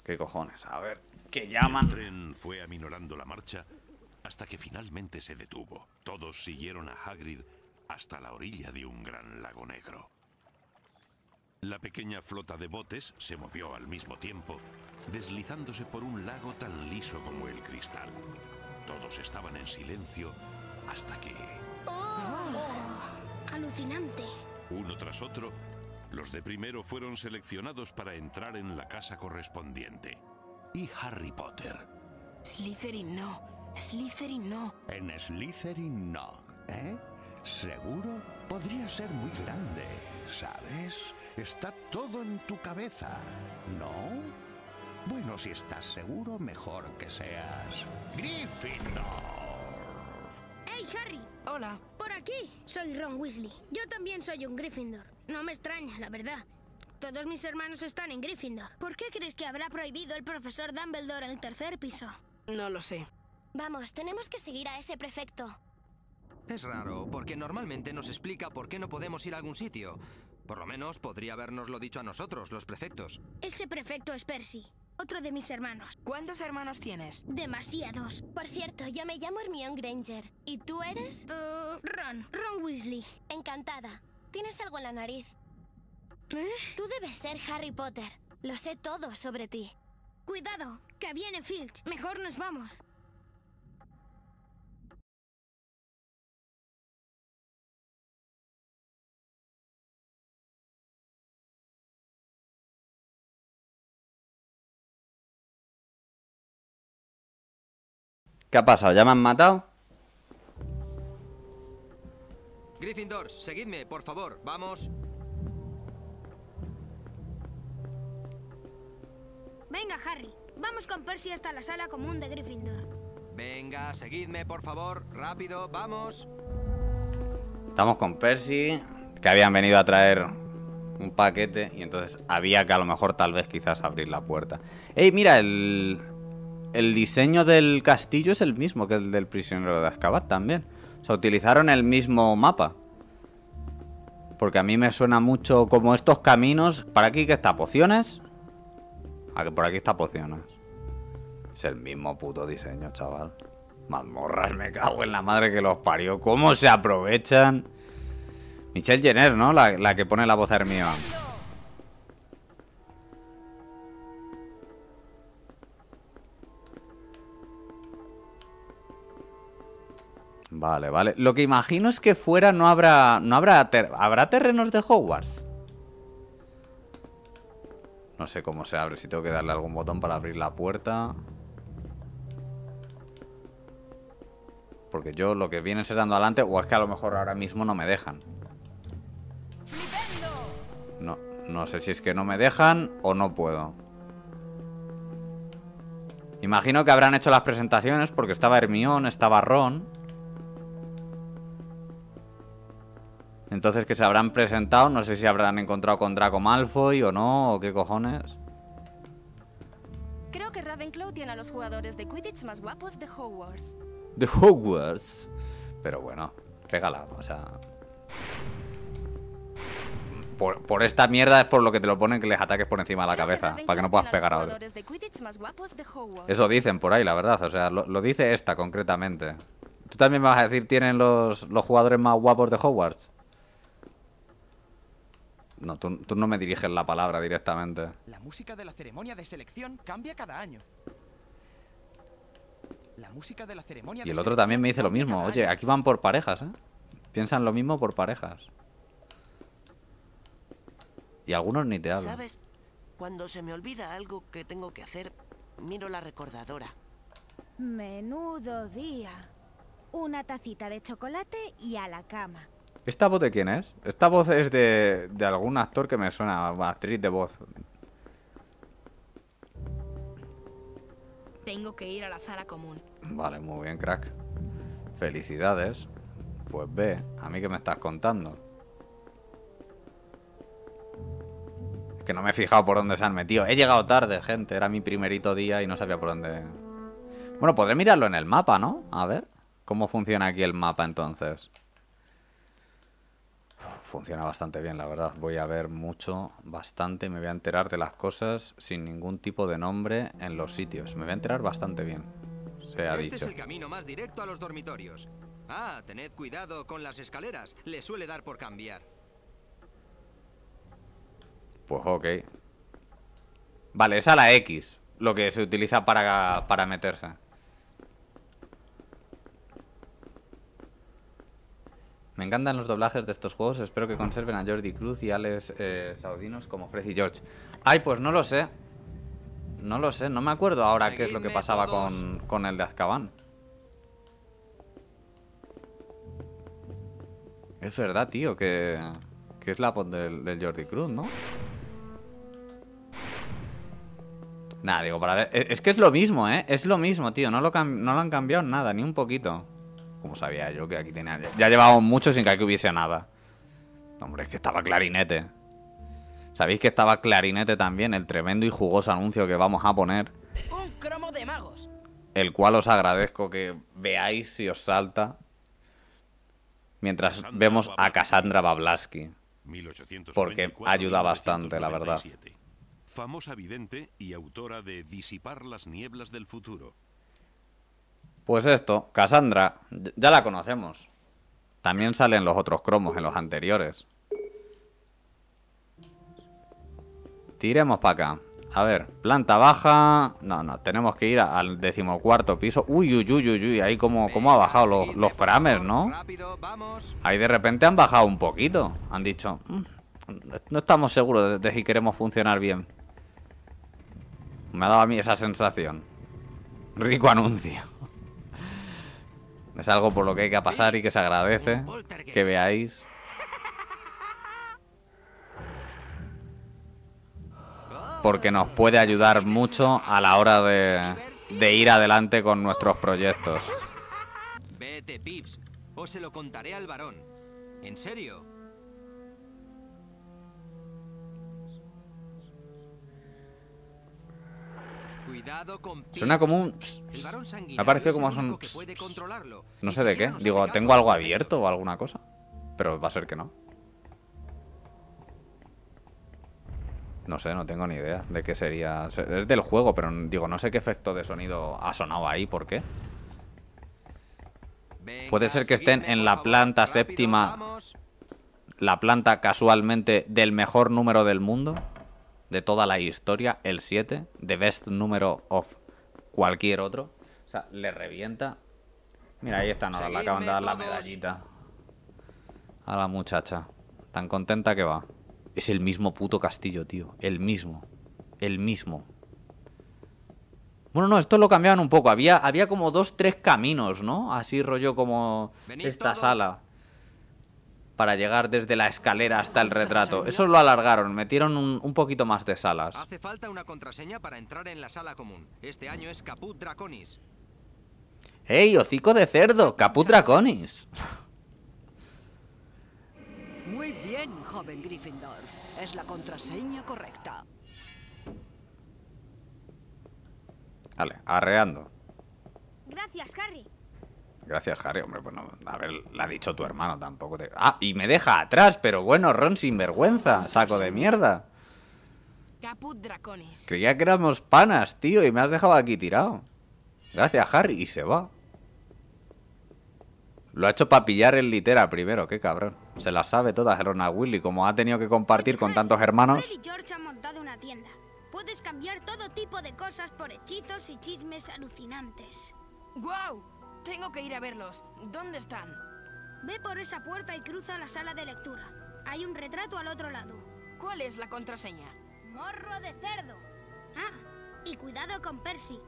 ¿Qué cojones? A ver, que llaman. El fue aminorando la marcha hasta que finalmente se detuvo. Todos siguieron a Hagrid hasta la orilla de un gran lago negro. La pequeña flota de botes se movió al mismo tiempo, deslizándose por un lago tan liso como el cristal. Todos estaban en silencio hasta que... ¡Oh! alucinante Uno tras otro, los de primero fueron seleccionados para entrar en la casa correspondiente. Y Harry Potter. Slytherin no. Slytherin no. En Slytherin no, ¿eh? Seguro podría ser muy grande, ¿sabes? Está todo en tu cabeza, ¿no? Bueno, si estás seguro, mejor que seas Gryffindor. ¡Hey, Harry! Hola. Por aquí. Soy Ron Weasley. Yo también soy un Gryffindor. No me extraña, la verdad. Todos mis hermanos están en Gryffindor. ¿Por qué crees que habrá prohibido el profesor Dumbledore el tercer piso? No lo sé. Vamos, tenemos que seguir a ese prefecto. Es raro, porque normalmente nos explica por qué no podemos ir a algún sitio. Por lo menos podría habernoslo dicho a nosotros, los prefectos. Ese prefecto es Percy, otro de mis hermanos. ¿Cuántos hermanos tienes? Demasiados. Por cierto, yo me llamo Hermione Granger. ¿Y tú eres? Uh, Ron, Ron Weasley. Encantada. Tienes algo en la nariz. ¿Eh? Tú debes ser Harry Potter. Lo sé todo sobre ti. Cuidado, que viene Filch. Mejor nos vamos. ¿Qué ha pasado? ¿Ya me han matado? Gryffindors, seguidme, por favor, vamos. Venga, Harry, vamos con Percy hasta la sala común de Gryffindor. Venga, seguidme, por favor, rápido, vamos. Estamos con Percy, que habían venido a traer un paquete y entonces había que a lo mejor tal vez quizás abrir la puerta. ¡Ey, mira el el diseño del castillo es el mismo que el del prisionero de Azkaban también. O sea, utilizaron el mismo mapa. Porque a mí me suena mucho como estos caminos. ¿Para aquí que está? ¿Pociones? A que por aquí está pociones. Es el mismo puto diseño, chaval. Mazmorras, me cago en la madre que los parió. ¿Cómo se aprovechan? Michelle Jenner, ¿no? La, que pone la voz a Vale, vale. Lo que imagino es que fuera no habrá... No habrá... ¿Habrá terrenos de Hogwarts? No sé cómo se abre, si tengo que darle algún botón para abrir la puerta. Porque yo lo que viene vienen dando adelante, o es que a lo mejor ahora mismo no me dejan. No, no sé si es que no me dejan o no puedo. Imagino que habrán hecho las presentaciones porque estaba Hermión, estaba Ron. Entonces, que se habrán presentado, no sé si habrán encontrado con Draco Malfoy o no, o qué cojones. Creo que Ravenclaw tiene a los jugadores de Quidditch más guapos de Hogwarts. De Hogwarts. Pero bueno, pégala, o sea... Por, esta mierda es por lo que te lo ponen que les ataques por encima de la cabeza, para que no puedas pegar a otro. Eso dicen por ahí, la verdad, o sea, lo, dice esta concretamente. Tú también me vas a decir, ¿tienen los, los jugadores más guapos de Hogwarts? No, tú, no me diriges la palabra directamente. La música de la ceremonia de selección cambia cada año. La música de la ceremonia Y el otro también me dice lo mismo. Oye, aquí van por parejas, ¿eh? Piensan lo mismo por parejas. Y algunos ni te hablan. ¿Sabes? Cuando se me olvida algo que tengo que hacer, miro la recordadora. Menudo día. Una tacita de chocolate y a la cama. ¿Esta voz de quién es? Esta voz es de, algún actor que me suena, actriz de voz. Tengo que ir a la sala común. Vale, muy bien, crack. Felicidades. Pues ve, a mí que me estás contando. Es que no me he fijado por dónde se han metido. He llegado tarde, gente. Era mi primerito día y no sabía por dónde... Bueno, podré mirarlo en el mapa, ¿no? A ver, ¿cómo funciona aquí el mapa entonces? funciona bastante bien, la verdad. Voy a ver mucho, bastante, me voy a enterar de las cosas sin ningún tipo de nombre en los sitios. Me voy a enterar bastante bien. Se ha este es el camino más directo a los dormitorios. Ah, tened cuidado con las escaleras, le suele dar por cambiar. Pues ok. Vale, a la X, lo que se utiliza para, para meterse. Me encantan los doblajes de estos juegos. Espero que conserven a Jordi Cruz y Alex eh, Saudinos como Freddy George. Ay, pues no lo sé. No lo sé. No me acuerdo ahora qué es lo que pasaba con, el de Azkaban. Es verdad, tío, que, que es la voz del, Jordi Cruz, ¿no? Nada, digo, para ver. E, es que es lo mismo, ¿eh? Es lo mismo, tío. No lo, no lo han cambiado nada, ni un poquito como sabía yo que aquí tenía... Ya llevábamos mucho sin que aquí hubiese nada. Hombre, es que estaba clarinete. ¿Sabéis que estaba clarinete también? El tremendo y jugoso anuncio que vamos a poner. Un cromo de magos. El cual os agradezco que veáis si os salta. Mientras vemos a Cassandra Bablaski. porque ayuda bastante, la verdad. Famosa vidente y autora de Disipar las nieblas del futuro, pues esto, Cassandra, ya la conocemos. También salen los otros cromos en los anteriores. Tiremos para acá. A ver, planta baja... No, no, tenemos que ir al decimocuarto piso. Uy, uy, uy, uy, uy, ahí como, ha bajado los, los frames, ¿no? Ahí de repente han bajado un poquito. Han dicho, mm, no estamos seguros de si queremos funcionar bien. Me ha dado a mí esa sensación. Rico anuncio. Es algo por lo que hay que pasar y que se agradece que veáis. Porque nos puede ayudar mucho a la hora de, ir adelante con nuestros proyectos. Vete, O se lo contaré al varón. ¿En serio? Suena como un... Me ha parecido como un... No sé de qué. Digo, ¿tengo algo abierto o alguna cosa? Pero va a ser que no. No sé, no tengo ni idea de qué sería... Es del juego, pero digo, no sé qué efecto de sonido ha sonado ahí, ¿por qué? Puede ser que estén en la planta séptima... La planta casualmente del mejor número del mundo de toda la historia, el 7, The Best Número of cualquier otro. O sea, le revienta. Mira, ahí está, nos la acaban de dar la medallita a la muchacha. Tan contenta que va. Es el mismo puto castillo, tío. El mismo. El mismo. Bueno, no, esto lo cambiaban un poco. Había, había como dos, tres caminos, ¿no? Así rollo como esta sala para llegar desde la escalera hasta el retrato. Eso lo alargaron, metieron un, poquito más de salas. Hace falta una contraseña para entrar en la sala común. Este año es Caput Draconis. ¡Ey, hocico de cerdo! ¡Caput Draconis! Muy bien, joven Gryffindor. Es la contraseña correcta. Vale, arreando. Gracias, Harry. Gracias, Harry. Hombre, bueno, pues a ver, la ha dicho tu hermano, tampoco te... Ah, y me deja atrás, pero bueno, Ron vergüenza, saco de mierda. Caput Draconis. Creía que éramos panas, tío, y me has dejado aquí tirado. Gracias, Harry, y se va. Lo ha hecho para pillar el litera primero, qué cabrón. Se la sabe toda Ron Willy, como ha tenido que compartir con tantos hermanos. Puedes cambiar todo tipo de cosas por hechizos y chismes alucinantes. ¡Guau! Tengo que ir a verlos. ¿Dónde están? Ve por esa puerta y cruza la sala de lectura. Hay un retrato al otro lado. ¿Cuál es la contraseña? Morro de cerdo. Ah, y cuidado con Percy.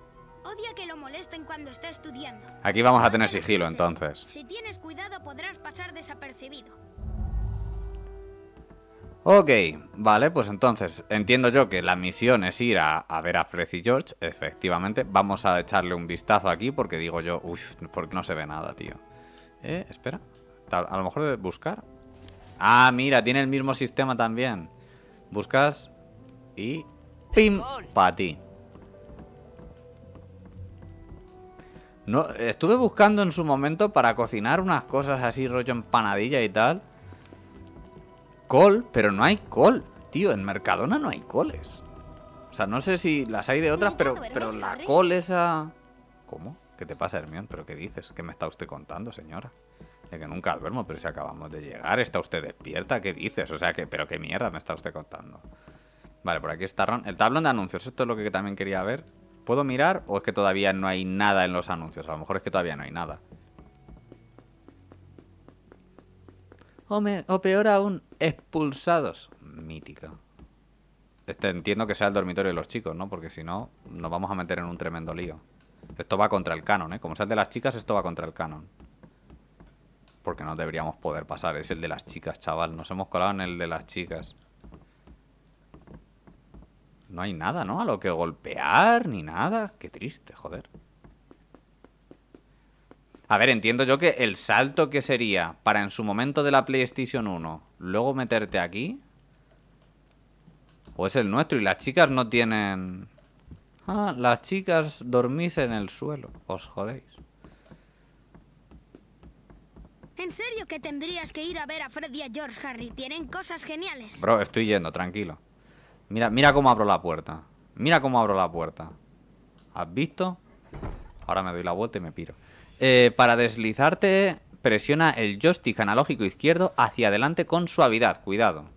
Odia que lo molesten cuando está estudiando. Aquí vamos a tener sigilo entonces. Si tienes cuidado podrás pasar desapercibido. Ok, vale, pues entonces entiendo yo que la misión es ir a, ver a Fred y George, efectivamente. Vamos a echarle un vistazo aquí porque digo yo, uff, porque no se ve nada, tío. Eh, espera. A lo mejor buscar. Ah, mira, tiene el mismo sistema también. Buscas y... ¡Pim! Para ti. No, estuve buscando en su momento para cocinar unas cosas así, rollo empanadilla y tal col, pero no hay col. Tío, en Mercadona no hay coles. O sea, no sé si las hay de otras, pero, pero la col esa... ¿Cómo? ¿Qué te pasa, Hermión? ¿Pero qué dices? ¿Qué me está usted contando, señora? De que nunca duermo, pero si acabamos de llegar, ¿está usted despierta? ¿Qué dices? O sea, ¿pero qué mierda me está usted contando? Vale, por aquí está Ron. El tablón de anuncios, esto es lo que también quería ver. ¿Puedo mirar o es que todavía no hay nada en los anuncios? A lo mejor es que todavía no hay nada. o peor aún, expulsados. Mítica. Este, entiendo que sea el dormitorio de los chicos, ¿no? Porque si no, nos vamos a meter en un tremendo lío. Esto va contra el canon, ¿eh? Como sea el de las chicas, esto va contra el canon. Porque no deberíamos poder pasar. Es el de las chicas, chaval. Nos hemos colado en el de las chicas. No hay nada, ¿no? A lo que golpear, ni nada. Qué triste, joder. A ver, entiendo yo que el salto que sería para en su momento de la PlayStation 1, luego meterte aquí. O es el nuestro y las chicas no tienen... Ah, las chicas dormís en el suelo. Os jodéis. En serio que tendrías que ir a ver a Fred y George Harry. Tienen cosas geniales. Bro, estoy yendo, tranquilo. Mira, mira cómo abro la puerta. Mira cómo abro la puerta. ¿Has visto? Ahora me doy la vuelta y me piro. Eh, para deslizarte, presiona el joystick analógico izquierdo hacia adelante con suavidad. Cuidado.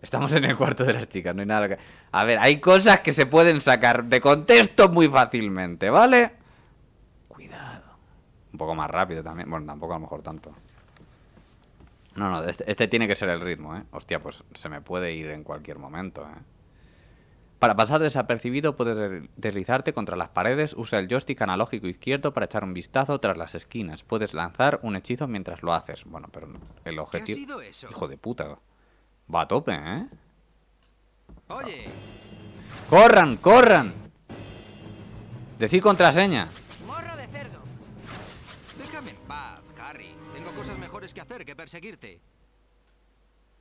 Estamos en el cuarto de las chicas, no hay nada que... A ver, hay cosas que se pueden sacar de contexto muy fácilmente, ¿vale? Cuidado. Un poco más rápido también. Bueno, tampoco a lo mejor tanto. No, no, este, este tiene que ser el ritmo, ¿eh? Hostia, pues se me puede ir en cualquier momento, ¿eh? Para pasar desapercibido puedes deslizarte contra las paredes, usa el joystick analógico izquierdo para echar un vistazo tras las esquinas, puedes lanzar un hechizo mientras lo haces. Bueno, pero el objetivo... Hijo de puta. Va a tope, ¿eh? Oye. ¡Corran, corran! Decir contraseña. Déjame en paz, Harry. Tengo cosas mejores que hacer que perseguirte.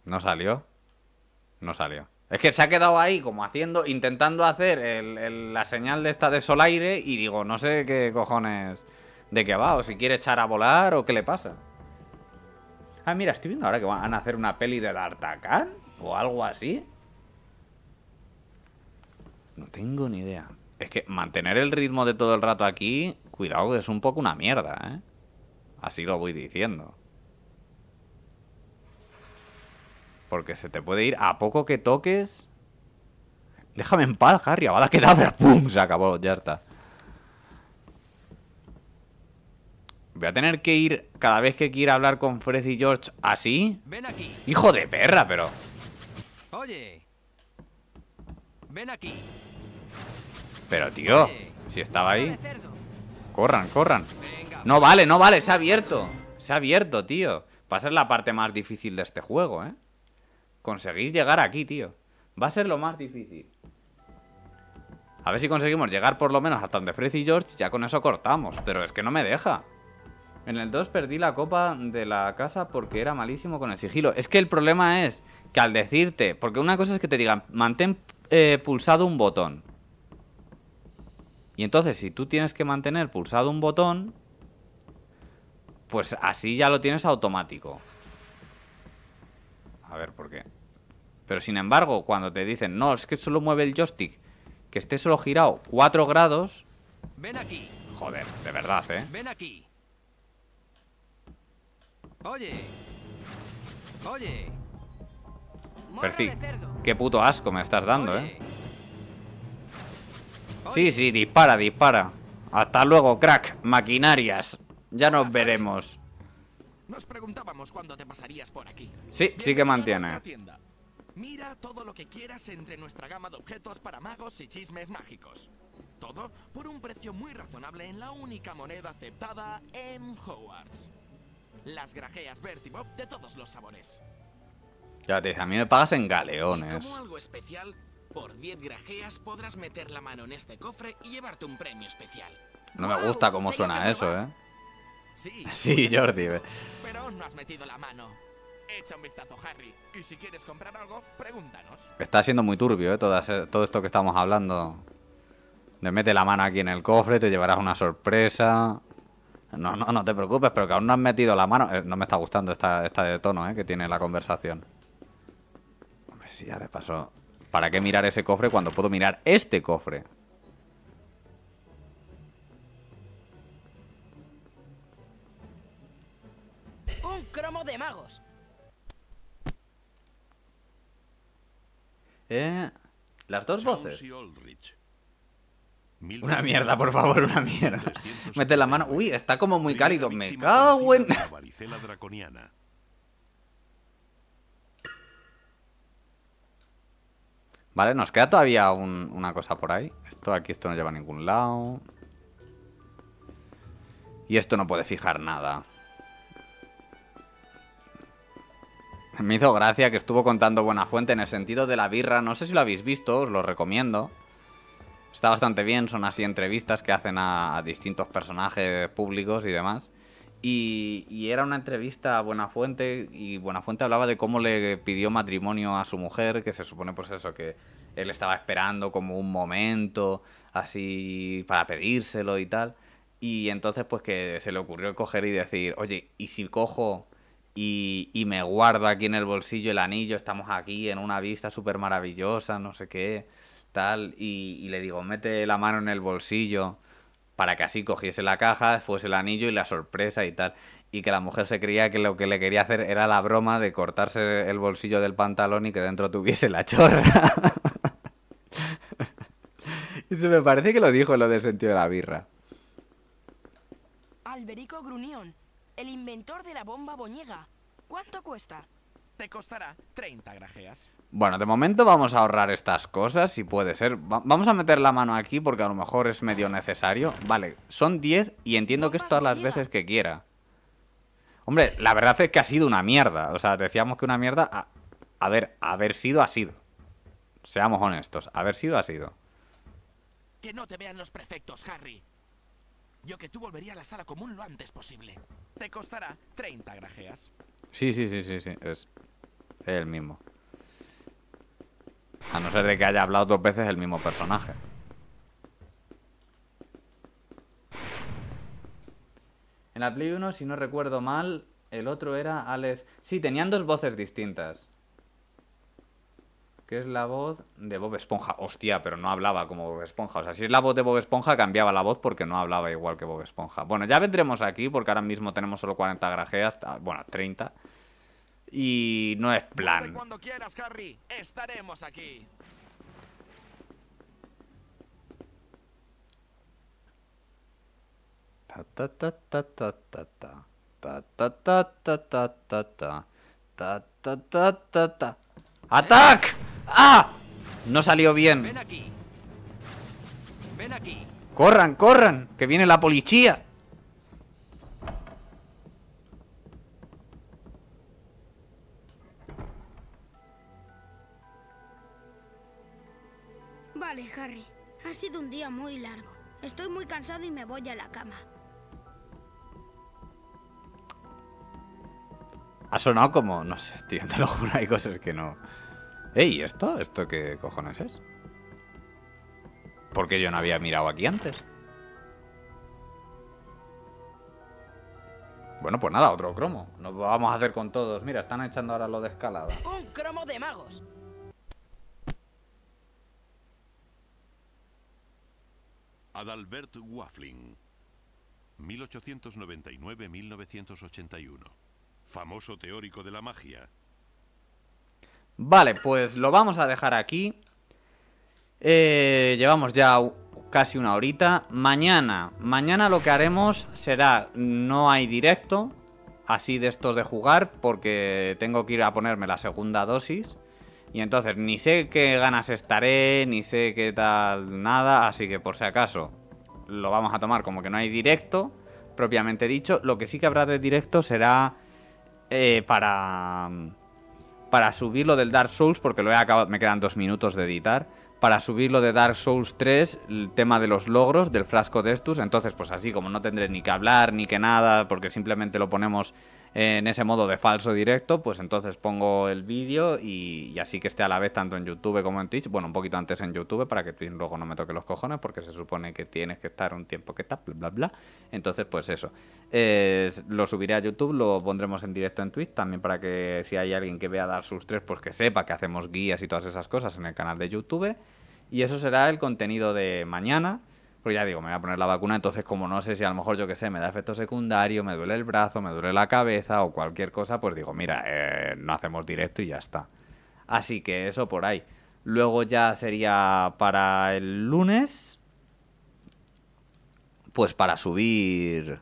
No salió. No salió. Es que se ha quedado ahí como haciendo, intentando hacer la señal de esta de solaire y digo, no sé qué cojones de qué va, o si quiere echar a volar o qué le pasa. Ah, mira, estoy viendo ahora que van a hacer una peli del Artacán o algo así. No tengo ni idea. Es que mantener el ritmo de todo el rato aquí, cuidado, es un poco una mierda, ¿eh? Así lo voy diciendo. Porque se te puede ir a poco que toques. Déjame en paz, Harry. queda, pero ¡Pum! Se acabó. Ya está. Voy a tener que ir cada vez que quiera hablar con Freddy y George así. Ven aquí. Hijo de perra, pero. Oye. Ven aquí. Pero tío, si estaba ahí. Corran, corran. no vale, no vale, se ha abierto. Se ha abierto, tío. Va a ser la parte más difícil de este juego, ¿eh? conseguir llegar aquí, tío. Va a ser lo más difícil. A ver si conseguimos llegar por lo menos hasta donde Freddy y George, ya con eso cortamos. Pero es que no me deja. En el 2 perdí la copa de la casa porque era malísimo con el sigilo. Es que el problema es que al decirte... Porque una cosa es que te digan, mantén eh, pulsado un botón. Y entonces, si tú tienes que mantener pulsado un botón, pues así ya lo tienes automático a ver por qué. Pero sin embargo, cuando te dicen, no, es que solo mueve el joystick, que esté solo girado 4 grados... Ven aquí. Joder, de verdad, ¿eh? Ven aquí. Oye. Oye. qué puto asco me estás dando, ¿eh? Sí, sí, dispara, dispara. Hasta luego, crack, maquinarias. Ya nos veremos. Nos preguntábamos cuándo te pasarías por aquí. Sí, sí que mantiene. Mira todo lo que quieras entre nuestra gama de objetos para magos y chismes mágicos. Todo por un precio muy razonable en la única moneda aceptada en Hogwarts. Las grajeas Vertibob de todos los sabores. Ya te dice, a mí me pagas en galeones. como algo especial, por 10 grajeas podrás meter la mano en este cofre y llevarte un premio especial. No me gusta cómo suena eso, eh. Sí, Jordi. Pero no has metido la mano. Echa un vistazo, Harry. Y si quieres comprar algo, pregúntanos. Está siendo muy turbio, ¿eh? Todo, todo esto que estamos hablando. Te mete la mano aquí en el cofre, te llevarás una sorpresa. No, no, no te preocupes, pero que aún no has metido la mano. Eh, no me está gustando esta, esta de tono, ¿eh? Que tiene la conversación. Hombre, si ya le pasó. ¿Para qué mirar ese cofre cuando puedo mirar este cofre? magos. Eh, las dos voces. Una mierda, por favor, una mierda. Mete la mano. Uy, está como muy cálido. Me cago en. Vale, nos queda todavía una cosa por ahí. Esto aquí, esto no lleva a ningún lado. Y esto no puede fijar nada. Me hizo gracia que estuvo contando buena fuente en el sentido de la birra. No sé si lo habéis visto, os lo recomiendo. Está bastante bien, son así entrevistas que hacen a, distintos personajes públicos y demás. Y, y, era una entrevista a Fuente y Fuente hablaba de cómo le pidió matrimonio a su mujer, que se supone pues eso, que él estaba esperando como un momento así para pedírselo y tal. Y entonces pues que se le ocurrió coger y decir, oye, ¿y si cojo y, me guardo aquí en el bolsillo el anillo, estamos aquí en una vista súper maravillosa, no sé qué, tal, y, y, le digo, mete la mano en el bolsillo para que así cogiese la caja, fuese el anillo y la sorpresa y tal. Y que la mujer se creía que lo que le quería hacer era la broma de cortarse el bolsillo del pantalón y que dentro tuviese la chorra. y se me parece que lo dijo lo del sentido de la birra. Alberico Gruñón el inventor de la bomba boñega. ¿Cuánto cuesta? Te costará 30 grajeas. Bueno, de momento vamos a ahorrar estas cosas, si puede ser. vamos a meter la mano aquí porque a lo mejor es medio necesario. Vale, son 10 y entiendo que es todas las veces que quiera. Hombre, la verdad es que ha sido una mierda. O sea, decíamos que una mierda... A, a ver, haber sido ha sido. Seamos honestos, haber sido ha sido. Que no te vean los prefectos, Harry. Yo que tú volvería a la sala común lo antes posible. Te costará 30 grajeas. Sí, sí, sí, sí, sí. Es el mismo. A no ser de que haya hablado dos veces el mismo personaje. En la Play 1, si no recuerdo mal, el otro era Alex... Sí, tenían dos voces distintas que es la voz de Bob Esponja. Hostia, pero no hablaba como Bob Esponja. O sea, si es la voz de Bob Esponja, cambiaba la voz porque no hablaba igual que Bob Esponja. Bueno, ya vendremos aquí porque ahora mismo tenemos solo 40 grajeas, bueno, 30. Y no es plan. Cuando quieras, estaremos aquí. ta ¡Ah! No salió bien. Ven aquí. Ven aquí. Corran, corran, que viene la policía. Vale, Harry. Ha sido un día muy largo. Estoy muy cansado y me voy a la cama. Ha sonado como... No sé, tío, te lo juro, hay cosas que no... Ey, ¿esto? ¿Esto qué cojones es? ¿Por qué yo no había mirado aquí antes? Bueno, pues nada, otro cromo. Nos vamos a hacer con todos. Mira, están echando ahora lo de escalada. ¡Un cromo de magos! Adalbert Waffling, 1899-1981. Famoso teórico de la magia, Vale, pues lo vamos a dejar aquí. Eh, llevamos ya casi una horita. Mañana, mañana lo que haremos será, no hay directo, así de estos de jugar, porque tengo que ir a ponerme la segunda dosis. Y entonces ni sé qué ganas estaré, ni sé qué tal nada, así que por si acaso lo vamos a tomar como que no hay directo, propiamente dicho. Lo que sí que habrá de directo será eh, para... Mm, para subirlo del Dark Souls, porque lo he acabado, me quedan dos minutos de editar, para subirlo de Dark Souls 3, el tema de los logros, del frasco de Estus, entonces pues así como no tendré ni que hablar, ni que nada, porque simplemente lo ponemos en ese modo de falso directo, pues entonces pongo el vídeo y, así que esté a la vez tanto en YouTube como en Twitch. Bueno, un poquito antes en YouTube para que Twitch luego no me toque los cojones porque se supone que tienes que estar un tiempo que está, bla, bla, bla. Entonces, pues eso. Eh, lo subiré a YouTube, lo pondremos en directo en Twitch también para que si hay alguien que vea dar sus tres, pues que sepa que hacemos guías y todas esas cosas en el canal de YouTube. Y eso será el contenido de mañana. Pues ya digo, me voy a poner la vacuna, entonces como no sé si a lo mejor yo qué sé, me da efecto secundario, me duele el brazo, me duele la cabeza o cualquier cosa, pues digo, mira, eh, no hacemos directo y ya está. Así que eso por ahí. Luego ya sería para el lunes, pues para subir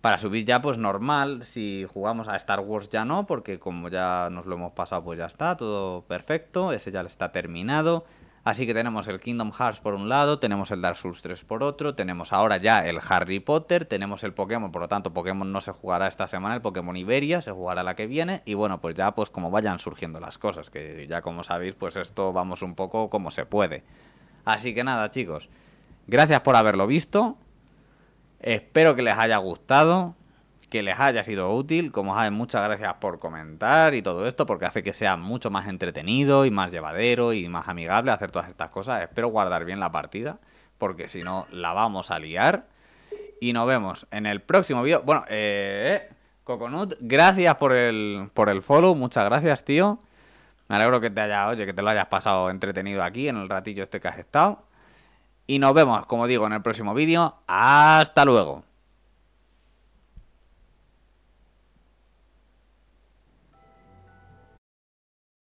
para subir ya pues normal, si jugamos a Star Wars ya no, porque como ya nos lo hemos pasado pues ya está, todo perfecto, ese ya está terminado. Así que tenemos el Kingdom Hearts por un lado, tenemos el Dark Souls 3 por otro, tenemos ahora ya el Harry Potter, tenemos el Pokémon, por lo tanto Pokémon no se jugará esta semana, el Pokémon Iberia se jugará la que viene y bueno, pues ya pues como vayan surgiendo las cosas, que ya como sabéis pues esto vamos un poco como se puede. Así que nada chicos, gracias por haberlo visto, espero que les haya gustado que les haya sido útil. Como saben, muchas gracias por comentar y todo esto, porque hace que sea mucho más entretenido y más llevadero y más amigable hacer todas estas cosas. Espero guardar bien la partida, porque si no, la vamos a liar. Y nos vemos en el próximo vídeo. Bueno, eh, eh Coconut, gracias por el, por el follow, muchas gracias, tío. Me alegro que te haya, oye, que te lo hayas pasado entretenido aquí en el ratillo este que has estado. Y nos vemos, como digo, en el próximo vídeo. Hasta luego.